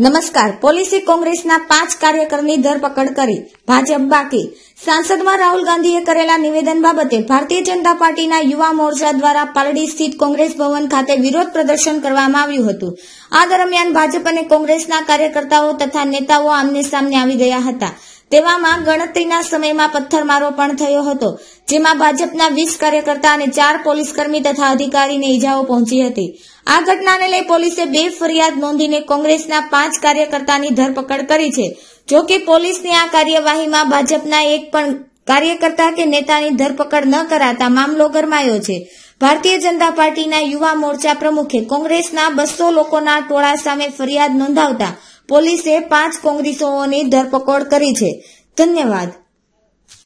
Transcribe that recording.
નમસ્કાર પોલીસે કોંગ્રેસના પાંચ કાર્યકરની ધરપકડ કરી ભાજપ બાકી સાંસદમાં રાહુલ ગાંધીએ કરેલા નિવેદન બાબતે ભારતીય જનતા પાર્ટીના યુવા મોરચા દ્વારા પાલડી સ્થિત કોંગ્રેસ ભવન ખાતે વિરોધ પ્રદર્શન કરવામાં આવ્યું હતું આ દરમિયાન ભાજપ અને કોંગ્રેસના કાર્યકર્તાઓ તથા નેતાઓ આમને સામને આવી ગયા હતા તેવામાં ગણતરીના સમયમાં પથ્થરમારો પણ થયો હતો જેમાં ભાજપના વીસ કાર્યકર્તા અને ચાર પોલીસકર્મી તથા અધિકારીને ઇજાઓ પહોંચી હતી આ ઘટનાને લઈ પોલીસે બે ફરિયાદ નોંધીને કોંગ્રેસના પાંચ કાર્યકર્તાની ધરપકડ કરી છે જો કે પોલીસની આ કાર્યવાહીમાં ભાજપના એક પણ કાર્યકર્તા કે નેતાની ધરપકડ ન કરાતા મામલો ગરમાયો છે ભારતીય જનતા પાર્ટીના યુવા મોરચા પ્રમુખે કોંગ્રેસના બસો લોકોના ટોળા સામે ફરિયાદ નોંધાવતા પોલીસે પાંચ કોંગ્રેસીઓની ધરપકડ કરી છે ધન્યવાદ